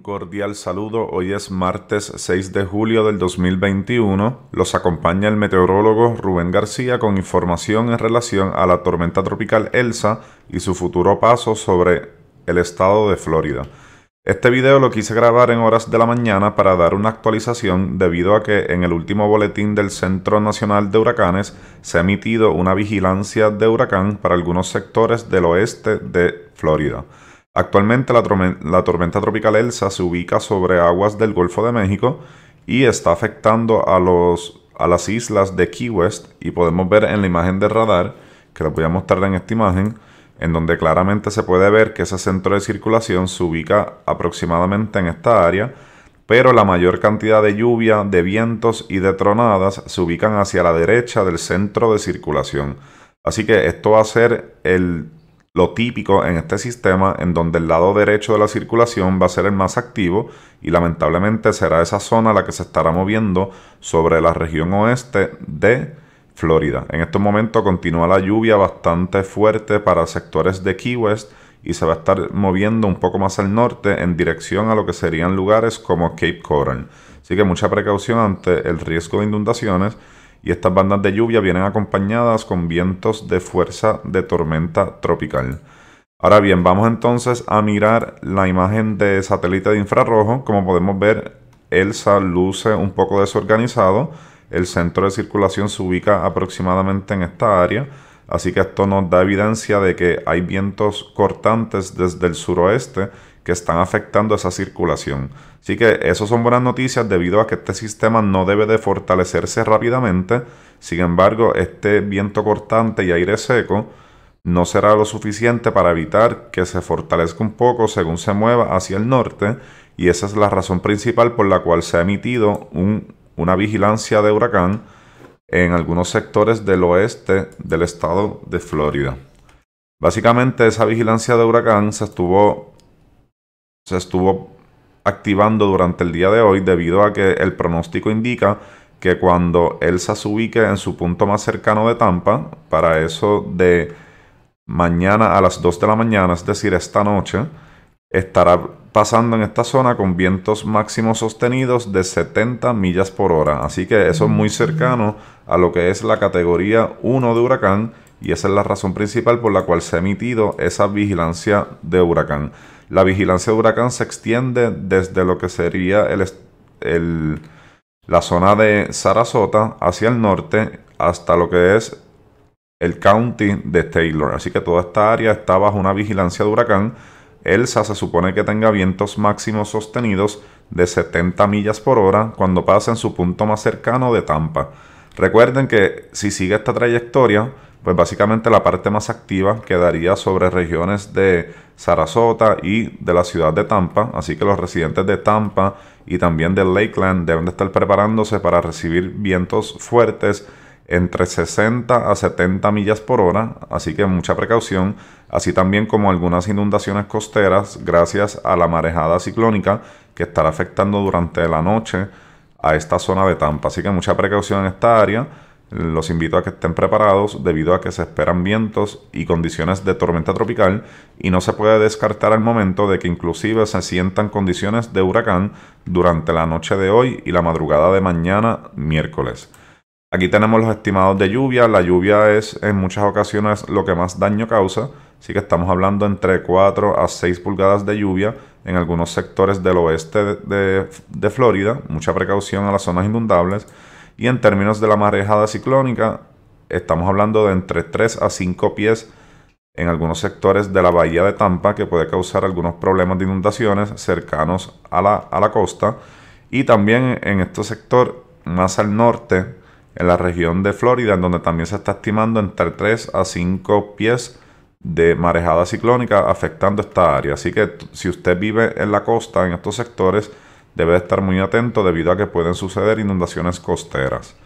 Un cordial saludo, hoy es martes 6 de julio del 2021. Los acompaña el meteorólogo Rubén García con información en relación a la tormenta tropical Elsa y su futuro paso sobre el estado de Florida. Este video lo quise grabar en horas de la mañana para dar una actualización debido a que en el último boletín del Centro Nacional de Huracanes se ha emitido una vigilancia de huracán para algunos sectores del oeste de Florida. Actualmente la, tormenta tropical Elsa se ubica sobre aguas del Golfo de México y está afectando a, a las islas de Key West y podemos ver en la imagen de radar, que les voy a mostrar en esta imagen, en donde claramente se puede ver que ese centro de circulación se ubica aproximadamente en esta área, pero la mayor cantidad de lluvia, de vientos y de tronadas se ubican hacia la derecha del centro de circulación. Así que esto va a ser el lo típico en este sistema en donde el lado derecho de la circulación va a ser el más activo y lamentablemente será esa zona la que se estará moviendo sobre la región oeste de Florida. En estos momentos continúa la lluvia bastante fuerte para sectores de Key West y se va a estar moviendo un poco más al norte en dirección a lo que serían lugares como Cape Coral. Así que mucha precaución ante el riesgo de inundaciones y estas bandas de lluvia vienen acompañadas con vientos de fuerza de tormenta tropical. Ahora bien, vamos entonces a mirar la imagen de satélite de infrarrojo. Como podemos ver, Elsa luce un poco desorganizado. El centro de circulación se ubica aproximadamente en esta área, así que esto nos da evidencia de que hay vientos cortantes desde el suroeste que están afectando esa circulación. Así que eso son buenas noticias debido a que este sistema no debe de fortalecerse rápidamente. Sin embargo, este viento cortante y aire seco no será lo suficiente para evitar que se fortalezca un poco según se mueva hacia el norte y esa es la razón principal por la cual se ha emitido una vigilancia de huracán en algunos sectores del oeste del estado de Florida. Básicamente esa vigilancia de huracán se estuvo se estuvo activando durante el día de hoy debido a que el pronóstico indica que cuando Elsa se ubique en su punto más cercano de Tampa, para eso de mañana a las 2 de la mañana, es decir, esta noche, estará pasando en esta zona con vientos máximos sostenidos de 70 millas por hora. Así que eso es muy cercano a lo que es la categoría 1 de huracán y esa es la razón principal por la cual se ha emitido esa vigilancia de huracán. La vigilancia de huracán se extiende desde lo que sería el, la zona de Sarasota hacia el norte hasta lo que es el county de Taylor. Así que toda esta área está bajo una vigilancia de huracán. Elsa se supone que tenga vientos máximos sostenidos de 70 millas por hora cuando pasa en su punto más cercano de Tampa. Recuerden que si sigue esta trayectoria, pues básicamente la parte más activa quedaría sobre regiones de Sarasota y de la ciudad de Tampa, así que los residentes de Tampa y también de Lakeland deben de estar preparándose para recibir vientos fuertes entre 60 a 70 millas por hora, así que mucha precaución, así también como algunas inundaciones costeras gracias a la marejada ciclónica que estará afectando durante la noche a esta zona de Tampa, así que mucha precaución en esta área. Los invito a que estén preparados debido a que se esperan vientos y condiciones de tormenta tropical y no se puede descartar al momento de que inclusive se sientan condiciones de huracán durante la noche de hoy y la madrugada de mañana miércoles. Aquí tenemos los estimados de lluvia. La lluvia es en muchas ocasiones lo que más daño causa, así que estamos hablando entre 4 a 6 pulgadas de lluvia en algunos sectores del oeste de, de Florida. Mucha precaución a las zonas inundables. Y en términos de la marejada ciclónica, estamos hablando de entre 3 a 5 pies en algunos sectores de la bahía de Tampa que puede causar algunos problemas de inundaciones cercanos a la, a la costa y también en este sector más al norte en la región de Florida en donde también se está estimando entre 3 a 5 pies de marejada ciclónica afectando esta área así que si usted vive en la costa en estos sectores debe estar muy atento debido a que pueden suceder inundaciones costeras.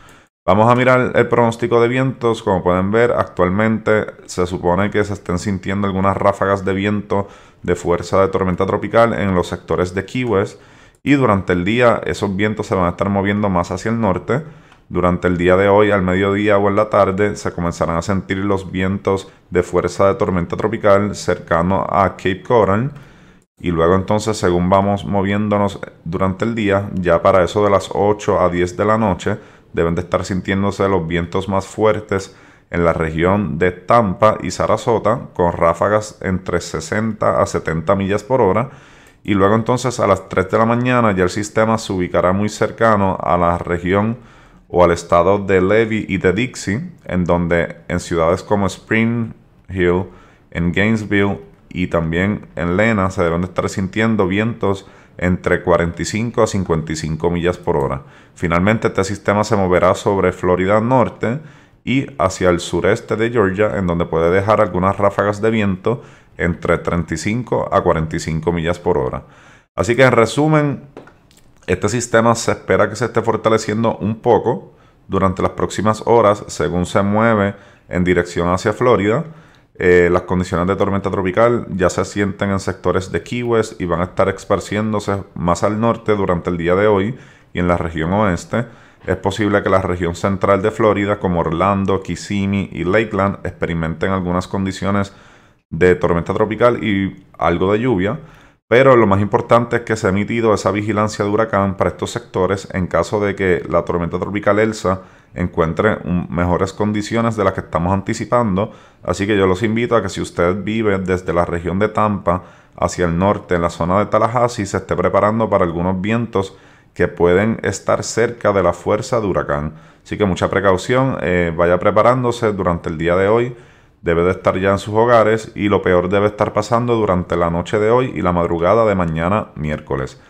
Vamos a mirar el pronóstico de vientos. Como pueden ver, actualmente se supone que se estén sintiendo algunas ráfagas de viento de fuerza de tormenta tropical en los sectores de Key Y durante el día esos vientos se van a estar moviendo más hacia el norte. Durante el día de hoy, al mediodía o en la tarde, se comenzarán a sentir los vientos de fuerza de tormenta tropical cercano a Cape Coral y luego entonces, según vamos moviéndonos durante el día, ya para eso de las 8 a 10 de la noche, deben de estar sintiéndose los vientos más fuertes en la región de Tampa y Sarasota, con ráfagas entre 60 a 70 millas por hora. Y luego entonces a las 3 de la mañana ya el sistema se ubicará muy cercano a la región o al estado de Levy y de Dixie, en donde en ciudades como Spring Hill, en Gainesville, y también en Lena se deben estar sintiendo vientos entre 45 a 55 millas por hora. Finalmente este sistema se moverá sobre Florida Norte y hacia el sureste de Georgia, en donde puede dejar algunas ráfagas de viento entre 35 a 45 millas por hora. Así que en resumen, este sistema se espera que se esté fortaleciendo un poco durante las próximas horas según se mueve en dirección hacia Florida eh, las condiciones de tormenta tropical ya se sienten en sectores de Key West y van a estar esparciéndose más al norte durante el día de hoy y en la región oeste. Es posible que la región central de Florida, como Orlando, Kissimmee y Lakeland, experimenten algunas condiciones de tormenta tropical y algo de lluvia. Pero lo más importante es que se ha emitido esa vigilancia de huracán para estos sectores en caso de que la tormenta tropical Elsa encuentre mejores condiciones de las que estamos anticipando. Así que yo los invito a que si usted vive desde la región de Tampa hacia el norte, en la zona de Tallahassee, se esté preparando para algunos vientos que pueden estar cerca de la fuerza de huracán. Así que mucha precaución, eh, vaya preparándose durante el día de hoy. Debe de estar ya en sus hogares y lo peor debe estar pasando durante la noche de hoy y la madrugada de mañana miércoles.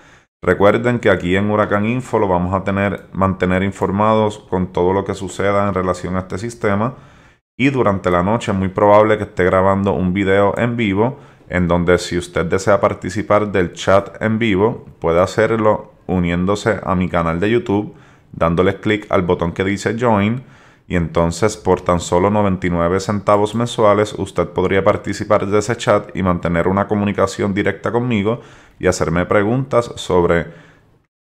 Recuerden que aquí en Huracán Info lo vamos a tener, mantener informados con todo lo que suceda en relación a este sistema. Y durante la noche es muy probable que esté grabando un video en vivo en donde si usted desea participar del chat en vivo, puede hacerlo uniéndose a mi canal de YouTube, dándole clic al botón que dice Join y entonces por tan solo 99 centavos mensuales usted podría participar de ese chat y mantener una comunicación directa conmigo y hacerme preguntas sobre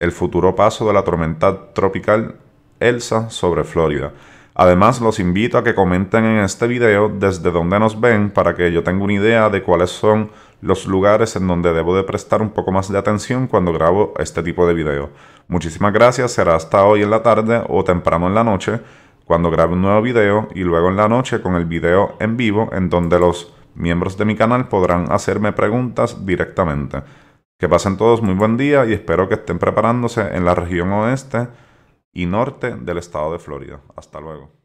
el futuro paso de la tormenta tropical Elsa sobre Florida. Además, los invito a que comenten en este video desde dónde nos ven para que yo tenga una idea de cuáles son los lugares en donde debo de prestar un poco más de atención cuando grabo este tipo de video. Muchísimas gracias, será hasta hoy en la tarde o temprano en la noche cuando grabe un nuevo video y luego en la noche con el video en vivo en donde los miembros de mi canal podrán hacerme preguntas directamente. Que pasen todos muy buen día y espero que estén preparándose en la región oeste y norte del estado de Florida. Hasta luego.